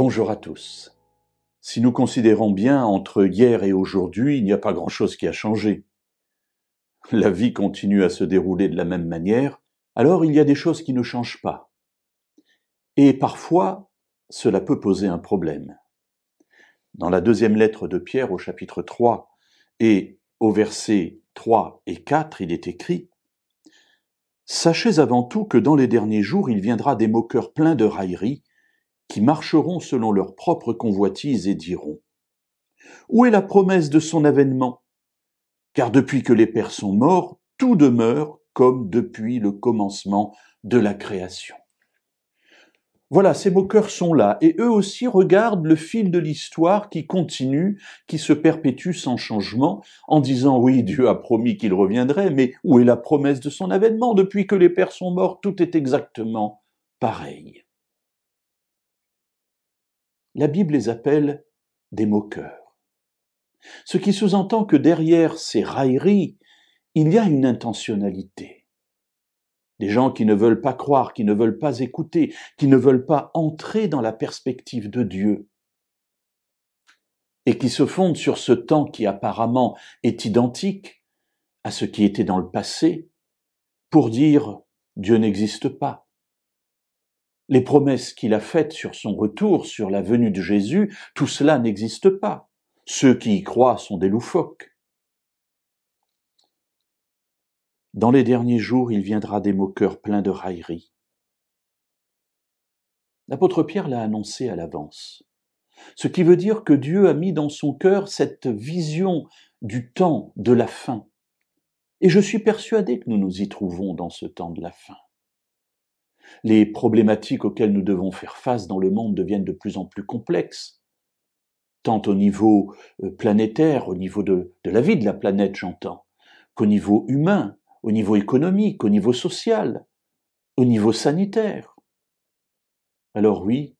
Bonjour à tous. Si nous considérons bien, entre hier et aujourd'hui, il n'y a pas grand-chose qui a changé. La vie continue à se dérouler de la même manière, alors il y a des choses qui ne changent pas. Et parfois, cela peut poser un problème. Dans la deuxième lettre de Pierre au chapitre 3 et au verset 3 et 4, il est écrit Sachez avant tout que dans les derniers jours, il viendra des moqueurs pleins de railleries qui marcheront selon leur propre convoitise et diront Où est la promesse de son avènement Car depuis que les Pères sont morts, tout demeure comme depuis le commencement de la création. Voilà, ces moqueurs sont là, et eux aussi regardent le fil de l'histoire qui continue, qui se perpétue sans changement, en disant oui, Dieu a promis qu'il reviendrait, mais où est la promesse de son avènement Depuis que les pères sont morts, tout est exactement pareil la Bible les appelle des moqueurs. Ce qui sous-entend que derrière ces railleries, il y a une intentionnalité. Des gens qui ne veulent pas croire, qui ne veulent pas écouter, qui ne veulent pas entrer dans la perspective de Dieu, et qui se fondent sur ce temps qui apparemment est identique à ce qui était dans le passé, pour dire Dieu n'existe pas, les promesses qu'il a faites sur son retour, sur la venue de Jésus, tout cela n'existe pas. Ceux qui y croient sont des loufoques. Dans les derniers jours, il viendra des moqueurs pleins de railleries. L'apôtre Pierre l'a annoncé à l'avance. Ce qui veut dire que Dieu a mis dans son cœur cette vision du temps de la fin. Et je suis persuadé que nous nous y trouvons dans ce temps de la fin. Les problématiques auxquelles nous devons faire face dans le monde deviennent de plus en plus complexes, tant au niveau euh, planétaire, au niveau de, la vie de la planète, j'entends, qu'au niveau humain, au niveau économique, au niveau social, au niveau sanitaire. Alors oui,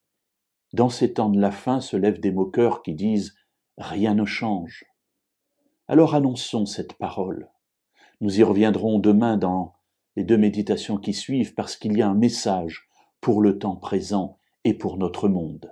dans ces temps de la fin se lèvent des moqueurs qui disent Rien ne change. Alors annonçons cette parole. Nous y reviendrons demain dans les deux méditations qui suivent parce qu'il y a un message pour le temps présent et pour notre monde.